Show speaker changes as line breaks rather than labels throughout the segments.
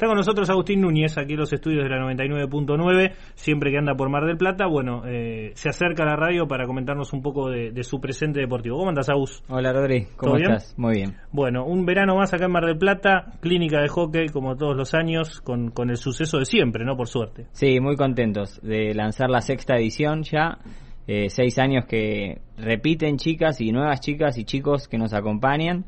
Está con nosotros Agustín Núñez, aquí en los estudios de la 99.9, siempre que anda por Mar del Plata. Bueno, eh, se acerca a la radio para comentarnos un poco de, su presente deportivo. ¿Cómo andas, Agus? Hola, Rodri. ¿Cómo estás? Muy bien. Bueno, un verano más acá en Mar del Plata, clínica de hockey, como todos los años, con, con el suceso de siempre, ¿no? Por suerte. Sí, muy contentos de lanzar la sexta
edición ya. Eh, seis años que repiten chicas y nuevas chicas y chicos que nos acompañan.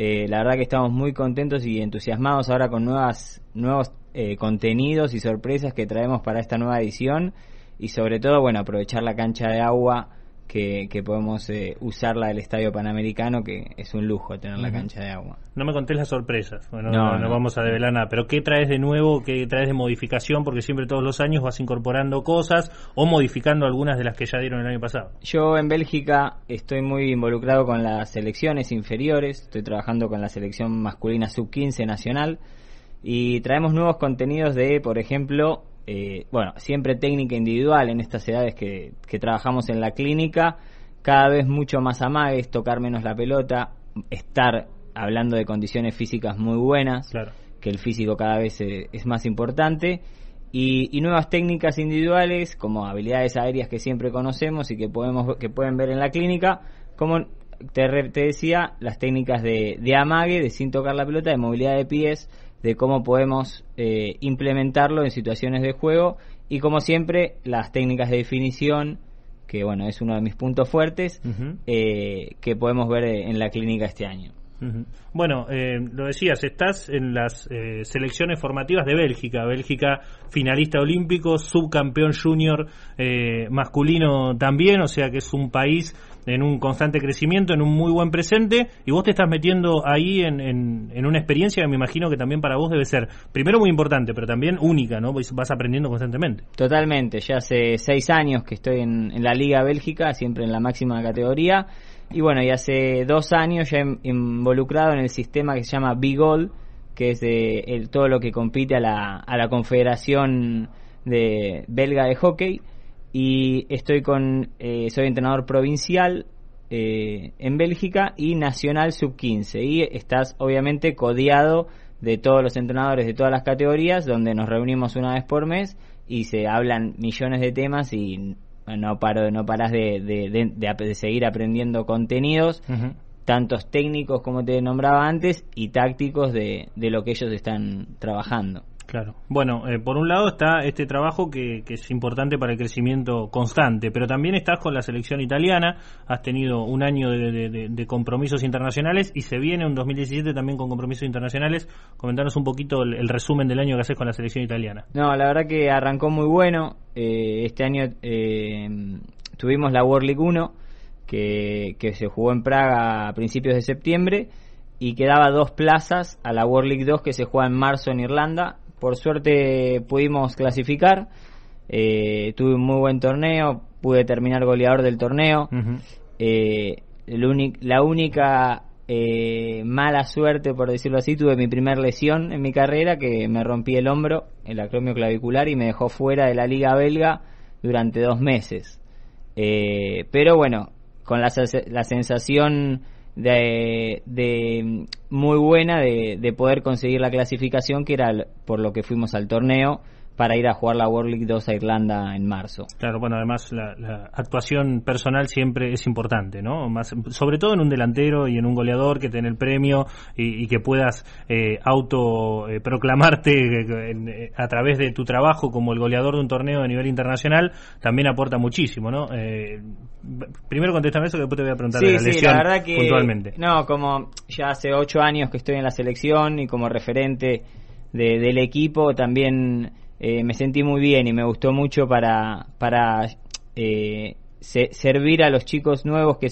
Eh, la verdad que estamos muy contentos y entusiasmados ahora con nuevas, nuevos eh, contenidos y sorpresas que traemos para esta nueva edición y sobre todo, bueno, aprovechar la cancha de agua que, podemos eh, usar la del Estadio Panamericano, que es un lujo tener la cancha de agua.
No me contés las sorpresas, bueno, no, no, no, vamos a develar nada, pero ¿qué traes de nuevo, qué traes de modificación? Porque siempre todos los años vas incorporando cosas o modificando algunas de las que ya dieron el año pasado.
Yo en Bélgica estoy muy involucrado con las selecciones inferiores, estoy trabajando con la selección masculina sub-15 nacional y traemos nuevos contenidos de, por ejemplo, eh, bueno, siempre técnica individual en estas edades que, trabajamos en la clínica, cada vez mucho más amagues, tocar menos la pelota, estar hablando de condiciones físicas muy buenas, que el físico cada vez es más importante, y, nuevas técnicas individuales como habilidades aéreas que siempre conocemos y que, podemos, que pueden ver en la clínica, como te, decía, las técnicas de, de amague, de sin tocar la pelota, de movilidad de pies, de cómo podemos eh, implementarlo en situaciones de juego y como siempre las técnicas de definición que bueno es uno de mis puntos fuertes eh, que podemos ver eh, en la clínica este año
bueno, lo decías, estás en las selecciones formativas de Bélgica. Bélgica finalista olímpico, subcampeón junior masculino también, o sea que es un país en un constante crecimiento, en un muy buen presente, y vos te estás metiendo ahí en, una experiencia que me imagino que también para vos debe ser, primero muy importante, pero también única, ¿no? Pues vas aprendiendo constantemente. Totalmente, ya hace seis
años que estoy en, la Liga Bélgica, siempre en la máxima categoría, y bueno, y hace dos años ya he involucrado en el sistema que se llama Bigol, que es de todo lo que compite a la, Confederación de Belga de Hockey y estoy con, eh, soy entrenador provincial eh, en Bélgica y nacional sub 15 y estás obviamente codiado de todos los entrenadores de todas las categorías donde nos reunimos una vez por mes y se hablan millones de temas y no paro no paras de, de, seguir aprendiendo contenidos tantos técnicos como te nombraba antes y tácticos de, de lo que ellos están trabajando
Claro. Bueno, eh, por un lado está este trabajo que, es importante para el crecimiento constante, pero también estás con la selección italiana, has tenido un año de, compromisos internacionales y se viene un 2017 también con compromisos internacionales. Comentanos un poquito el, resumen del año que haces con la selección italiana.
No, la verdad que arrancó muy bueno. Eh, este año eh, tuvimos la World League 1 que, se jugó en Praga a principios de septiembre y quedaba dos plazas a la World League 2 que se juega en marzo en Irlanda por suerte pudimos clasificar. Eh, tuve un muy buen torneo, pude terminar goleador del torneo. Eh, la única eh, mala suerte, por decirlo así, tuve mi primera lesión en mi carrera, que me rompí el hombro, el acromio clavicular, y me dejó fuera de la liga belga durante dos meses. pero bueno, con la, la sensación de, de mm, muy buena de, de poder conseguir la clasificación, que era
por lo que fuimos al torneo para ir a jugar la World League 2 a Irlanda en marzo. Claro, bueno, además la, actuación personal siempre es importante, ¿no? Más, sobre todo en un delantero y en un goleador que tiene el premio y, que puedas eh, autoproclamarte eh, eh, eh, a través de tu trabajo como el goleador de un torneo de nivel internacional, también aporta muchísimo, ¿no? primero contéstame eso que después te voy a preguntar de la sí, lesión la verdad que,
No, como ya hace ocho años que estoy en la selección y como referente del equipo también eh, me sentí muy bien y me gustó mucho para, eh, servir a los chicos nuevos que,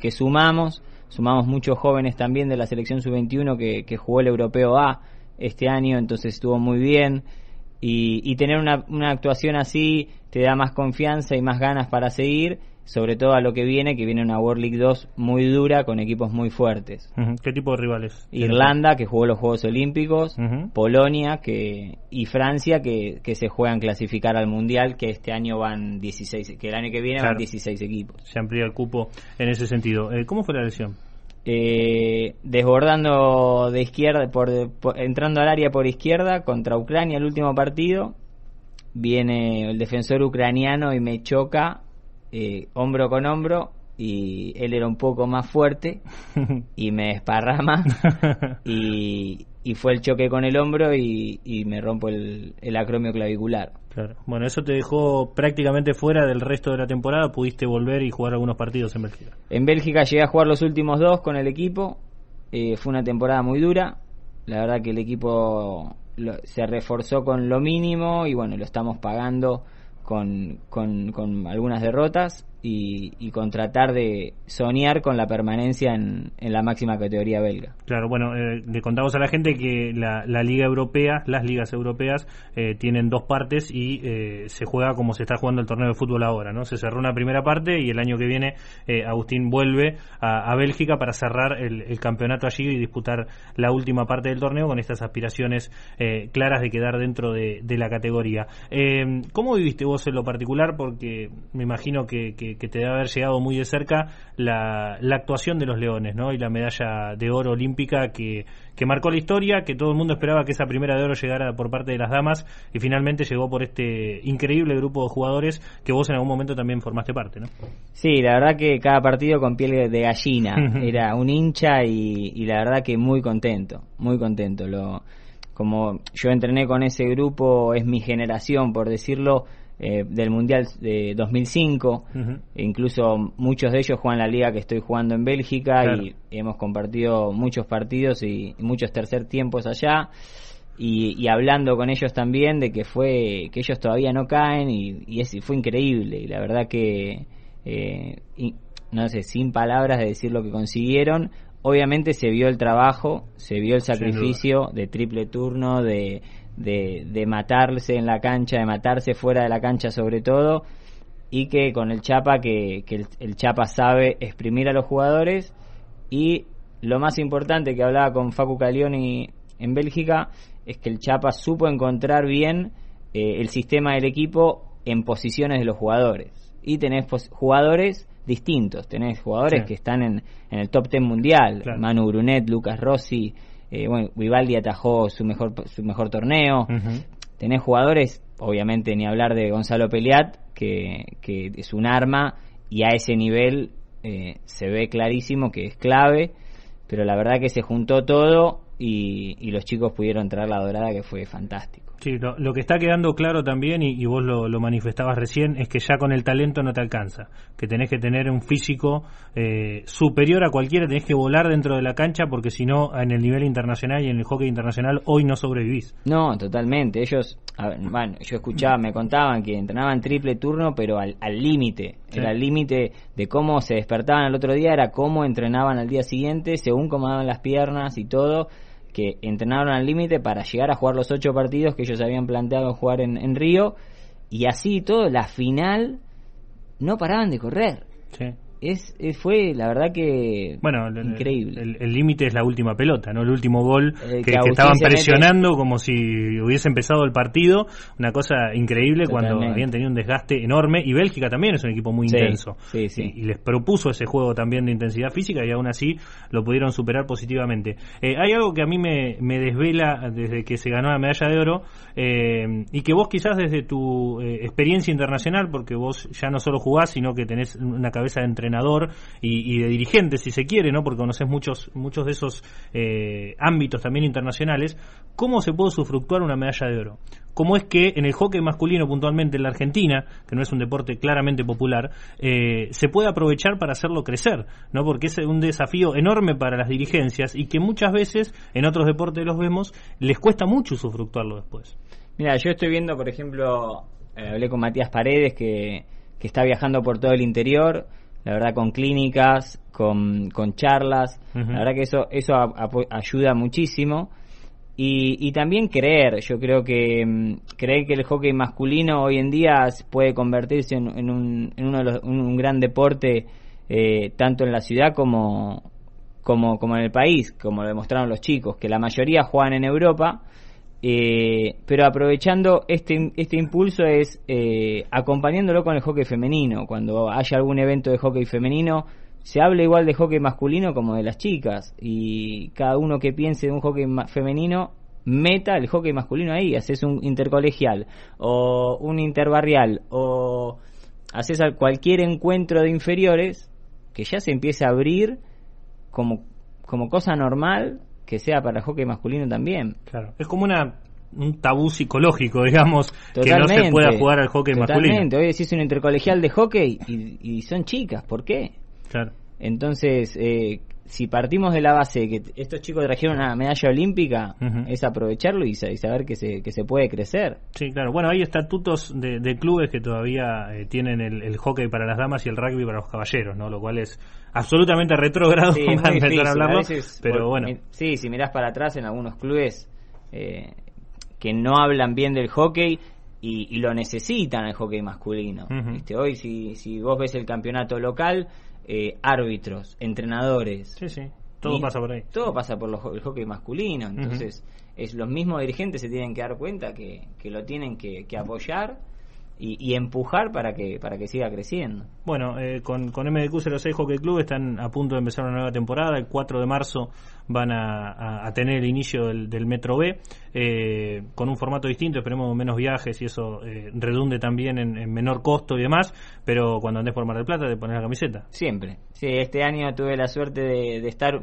que, sumamos. Sumamos muchos jóvenes también de la selección sub-21 que, que, jugó el Europeo A este año, entonces estuvo muy bien. Y, y tener una, una actuación así te da más confianza y más ganas para seguir sobre todo a lo que viene, que viene una World League 2 muy dura con equipos muy fuertes. ¿Qué tipo de
rivales? Irlanda,
que jugó los Juegos Olímpicos, Polonia que y Francia, que, se juegan clasificar al Mundial, que este año van 16, que el año que viene van 16 equipos. Se amplía el cupo en ese sentido. Eh, ¿Cómo fue la lesión? Eh, desbordando de izquierda, por, entrando al área por izquierda contra Ucrania el último partido. Viene el defensor ucraniano y me choca eh, hombro con hombro y él era un poco más fuerte y me desparrama y, y fue el choque con el hombro y, me rompo el, acromio clavicular.
Claro. Bueno, eso te dejó prácticamente fuera del resto de la temporada. Pudiste volver y jugar algunos partidos en Bélgica. En Bélgica llegué a jugar los últimos dos con el
equipo. Eh, fue una temporada muy dura. La verdad que el equipo se reforzó con lo mínimo y bueno, lo estamos pagando con, con, con algunas derrotas y, y, con tratar de soñar con la permanencia en,
la máxima categoría belga. Claro, bueno, eh, le contamos a la gente que la, la Liga Europea, las ligas europeas, eh, tienen dos partes y eh, se juega como se está jugando el torneo de fútbol ahora, ¿no? Se cerró una primera parte y el año que viene Agustín vuelve a, Bélgica para cerrar el, campeonato allí y disputar la última parte del torneo con estas aspiraciones claras de quedar dentro de, la categoría. ¿Cómo viviste vos en lo particular? Porque me imagino que que, te debe haber llegado muy de cerca la, actuación de los Leones, ¿no? Y la medalla de oro olímpica que, que marcó la historia, que todo el mundo esperaba que esa primera de oro llegara por parte de las damas y finalmente llegó por este increíble grupo de jugadores que vos en algún momento también formaste parte, ¿no?
Sí, la verdad que cada partido con piel de gallina. Era un hincha y, la verdad que muy contento, muy contento. Lo, como yo entrené con ese grupo, es mi generación, por decirlo, eh, del Mundial de 2005, incluso muchos de ellos juegan la liga que estoy jugando en Bélgica y hemos compartido muchos partidos y, muchos tercer tiempos allá. Y, hablando con ellos también de que fue que ellos todavía no caen y, fue increíble y la verdad que eh, no sé sin palabras de decir lo que consiguieron obviamente se vio el trabajo, se vio el sacrificio de triple turno, de, de, matarse en la cancha, de matarse fuera de la cancha sobre todo, y que con el Chapa, que, que el, Chapa sabe exprimir a los jugadores, y lo más importante que hablaba con Facu Calioni en Bélgica, es que el Chapa supo encontrar bien eh, el sistema del equipo en posiciones de los jugadores. Y tenés jugadores distintos. Tenés jugadores que están en, el top 10 mundial, Manu Brunet, Lucas Rossi, eh, bueno, Vivaldi atajó su mejor, su mejor torneo. Tenés jugadores, obviamente ni hablar de Gonzalo Peliat, que, es un arma y a ese nivel eh, se ve clarísimo que es clave, pero la verdad que se juntó todo y, y los chicos pudieron traer la dorada que fue
fantástico. Sí, lo, que está quedando claro también, y, vos lo, lo, manifestabas recién, es que ya con el talento no te alcanza, que tenés que tener un físico eh, superior a cualquiera, tenés que volar dentro de la cancha porque si no, en el nivel internacional y en el hockey internacional hoy no sobrevivís. No,
totalmente. Ellos, bueno, yo escuchaba, me contaban que entrenaban triple turno, pero al límite. Era al límite de cómo se despertaban al otro día, era cómo entrenaban al día siguiente, según cómo daban las piernas y todo que entrenaron al límite para llegar a jugar los ocho partidos que ellos habían planteado jugar en, Río. Y así todo, la final no paraban de correr.
Sí es, eh, fue la verdad que bueno, increíble. El límite es la última pelota, ¿no? El último gol eh, que, estaban presionando como si hubiese empezado el partido, una cosa increíble cuando habían tenido un desgaste enorme y Bélgica también es un equipo muy intenso Y, les propuso ese juego también de intensidad física y aún así lo pudieron superar positivamente. Eh, hay algo que a mí me, desvela desde que se ganó la medalla de oro y que vos quizás desde tu experiencia internacional, porque vos ya no solo jugás, sino que tenés una cabeza de y, de dirigente, si se quiere, ¿no? Porque conoces muchos, muchos de esos eh, ámbitos también internacionales, ¿cómo se puede sufructuar una medalla de oro? ¿Cómo es que en el hockey masculino, puntualmente en la Argentina, que no es un deporte claramente popular, eh, se puede aprovechar para hacerlo crecer? ¿no? Porque es un desafío enorme para las dirigencias y que muchas veces, en otros deportes los vemos, les cuesta mucho usufructuarlo después.
Mira, yo estoy viendo, por ejemplo, eh, hablé con Matías Paredes, que, que está viajando por todo el interior la verdad con clínicas, con, charlas, la verdad que eso, eso ayuda muchísimo. Y, y, también creer, yo creo que mm, creer que el hockey masculino hoy en día puede convertirse en, un, en gran deporte eh, tanto en la ciudad como, como, como en el país, como lo demostraron los chicos, que la mayoría juegan en Europa, eh, pero aprovechando este, este impulso es eh, acompañándolo con el hockey femenino. Cuando haya algún evento de hockey femenino, se habla igual de hockey masculino como de las chicas. Y cada uno que piense de un hockey femenino, meta el hockey masculino ahí. Haces un intercolegial o un interbarrial o haces cualquier encuentro de inferiores que ya se empiece a abrir como, como cosa normal que sea para hockey masculino también. Claro, es como una
un tabú psicológico, digamos, que no se pueda jugar al hockey totalmente. masculino.
Hoy decís un intercolegial de hockey y, y son chicas, ¿por qué? Claro. Entonces, eh, si partimos de la base de que estos chicos trajeron una medalla olímpica, es aprovecharlo y, saber que se,
puede crecer. Sí, claro. Bueno, hay estatutos de, de clubes que todavía eh, tienen el, hockey para las damas y el rugby para los caballeros, ¿no? Lo cual es absolutamente retrógrado sí, pero bueno.
sí, si mirás para atrás en algunos clubes eh, que no hablan bien del hockey. Y, lo necesitan el hockey masculino. este, hoy, si, si vos ves el campeonato local, eh, árbitros, entrenadores. Todo pasa por ahí. Todo pasa por los, el hockey masculino. Entonces, es, los mismos dirigentes se tienen que dar cuenta que, lo tienen que, que apoyar y, empujar para que para que siga creciendo.
Bueno, eh, con, con MDQ06 Hockey Club están a punto de empezar una nueva temporada. El 4 de marzo van a, tener el inicio del, Metro B eh, con un formato distinto. Esperemos menos viajes y eso eh, redunde también en, menor costo y demás. Pero cuando andes por Mar del Plata, te pones la camiseta. Siempre.
Sí, este año tuve la suerte de, estar.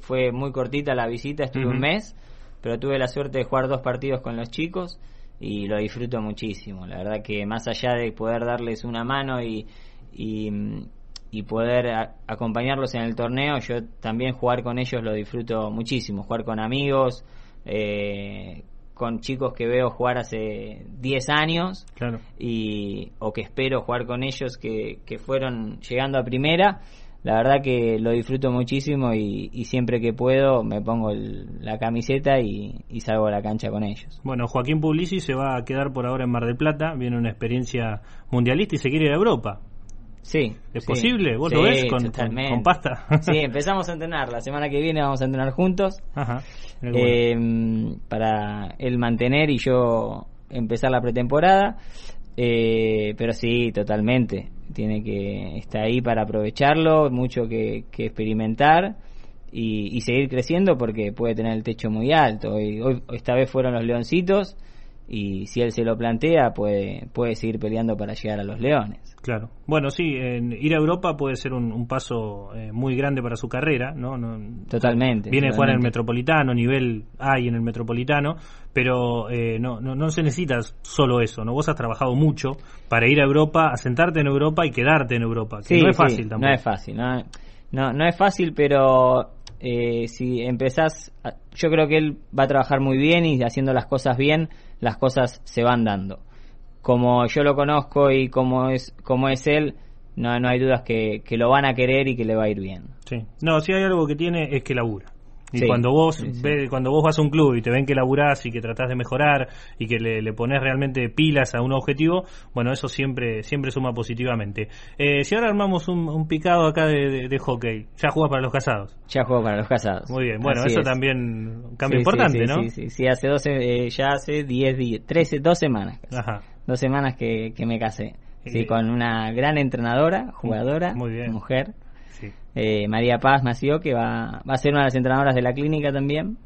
fue muy cortita la visita, estuve un mes, pero tuve la suerte de jugar dos partidos con los chicos y lo disfruto muchísimo. La verdad que más allá de poder darles una mano y, y, poder acompañarlos en el torneo, yo también jugar con ellos lo disfruto muchísimo, jugar con amigos, eh, con chicos que veo jugar hace 10 años claro. y, o que espero jugar con ellos que, que fueron llegando a primera la verdad que lo disfruto muchísimo y, siempre que puedo me pongo la camiseta y, salgo a la cancha con ellos.
Bueno, Joaquín publici se va a quedar por ahora en Mar del Plata, viene una experiencia mundialista y se quiere ir a Europa. Sí. ¿Es posible? ¿Vos lo ves con, pasta? sí,
empezamos a entrenar. La semana que viene vamos a entrenar juntos eh, para él mantener y yo empezar la pretemporada. Eh, pero sí, totalmente tiene que estar ahí para aprovecharlo, mucho que, experimentar y, seguir creciendo porque puede tener el techo muy alto. hoy, esta vez fueron los leoncitos y si él se lo plantea puede, puede seguir peleando para llegar a los Leones. Claro,
bueno, sí, en ir a Europa puede ser un, paso eh, muy grande para su carrera, ¿no? totalmente. Viene a jugar en el Metropolitano, nivel hay en el Metropolitano, pero eh, no, no, no se necesita solo eso, ¿no? Vos has trabajado mucho para ir a Europa, asentarte en Europa y quedarte en Europa, sí, no es fácil sí, No es fácil, no, no, no es fácil, pero
eh, si empezás, yo creo que él va a trabajar muy bien y haciendo las cosas bien, las cosas se van dando. Como yo lo conozco y como es, como es él, no, no hay
dudas que, lo van a querer y que le va a ir bien. No, si hay algo que tiene es que labura. Y cuando vos cuando vos vas a un club y te ven que laburás y que tratás de mejorar y que le, le pones realmente pilas a un objetivo, bueno, eso siempre siempre suma positivamente. Eh, si ahora armamos un, picado acá de, hockey, ya jugás para los casados. Ya juego para los casados. Muy bien, bueno, eso es. también cambio importante, ¿no? Sí, sí,
sí, hace 12, eh, ya hace 10 días, 13, dos semanas. Ajá. Dos semanas que, que me casé. Sí, eh, con una gran entrenadora, jugadora, Muy bien. mujer. Eh, María Paz Mació, que va, a ser una de las entrenadoras de la clínica también,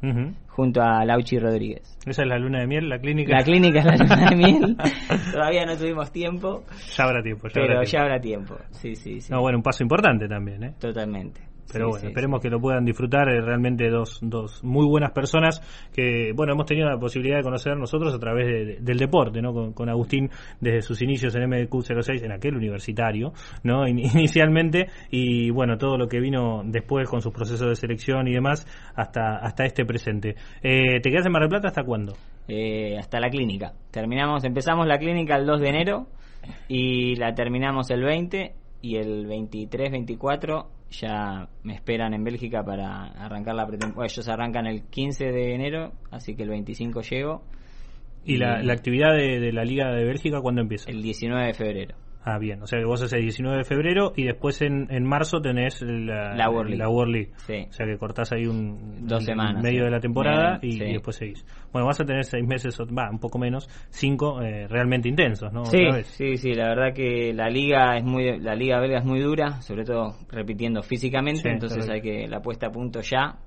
junto a Lauchi Rodríguez.
¿Esa es la luna de miel, la clínica? La clínica es la luna de miel. Todavía no tuvimos tiempo. Ya habrá tiempo, Pero ya habrá
tiempo, sí, sí,
sí. No, bueno, un paso importante también, ¿eh? Totalmente. Pero bueno, esperemos que lo puedan disfrutar. Eh, realmente dos, dos muy buenas personas que, bueno, hemos tenido la posibilidad de conocer nosotros a través del deporte, ¿no? Con, Agustín desde sus inicios en MQ06, en aquel universitario, ¿no? inicialmente, y bueno, todo lo que vino después con sus procesos de selección y demás hasta, hasta este presente. Eh, ¿Te quedas en Mar del Plata hasta cuándo?
Eh, hasta la clínica. Terminamos, empezamos la clínica el 2 de enero y la terminamos el 20 y el 23, 24 ya me esperan en Bélgica para arrancar la pretemporada. Ellos arrancan el 15 de enero, así que el 25 llego. ¿Y la, la
actividad de, de, la Liga de Bélgica cuándo empieza? El 19 de febrero. Ah, bien. O sea, que vos haces el 19 de febrero y después en, en marzo tenés la, la World League. O sea, que cortás ahí un, Dos semanas, medio de la temporada y, después seguís. Bueno, vas a tener seis meses, va, un poco menos, cinco eh, realmente intensos, ¿no? Sí,
sí, sí. La verdad que la liga es muy, la liga belga es muy dura, sobre todo repitiendo físicamente. entonces hay que la puesta a punto ya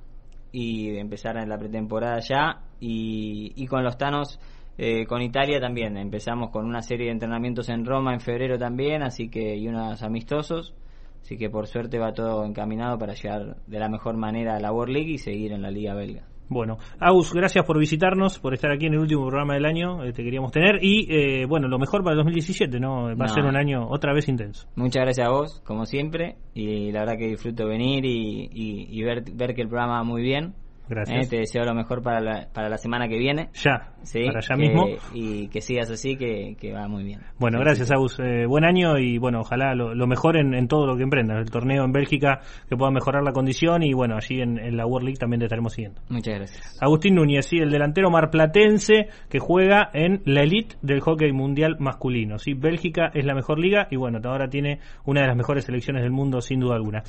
y empezar en la pretemporada ya y, y con los Thanos eh, con Italia también empezamos con una serie de entrenamientos en Roma en febrero también, así que y unos amistosos. Así que por suerte va todo encaminado para llegar de la mejor manera a la World League y seguir en la Liga Belga.
Bueno, Agus, gracias por visitarnos, por estar aquí en el último programa del año, eh, te queríamos tener y eh, bueno, lo mejor para el 2017, ¿no? Va a ser un año otra vez intenso.
Muchas gracias a vos, como siempre, y la verdad que disfruto venir y, y ver, ver que el programa va muy bien. Gracias. Eh, te deseo lo mejor para la, para la semana que viene. Ya, ¿sí? para allá mismo. Y que sigas así, que, va muy bien.
Bueno, gracias, Agus. Eh, buen año y bueno, ojalá lo, mejor en, todo lo que emprendas. El torneo en Bélgica, que pueda mejorar la condición y bueno, allí en, en la World League también te estaremos siguiendo.
Muchas gracias.
Agustín Núñez, sí, el delantero marplatense que juega en la elite del hockey mundial masculino. Sí, Bélgica es la mejor liga y bueno, ahora tiene una de las mejores selecciones del mundo, sin duda alguna.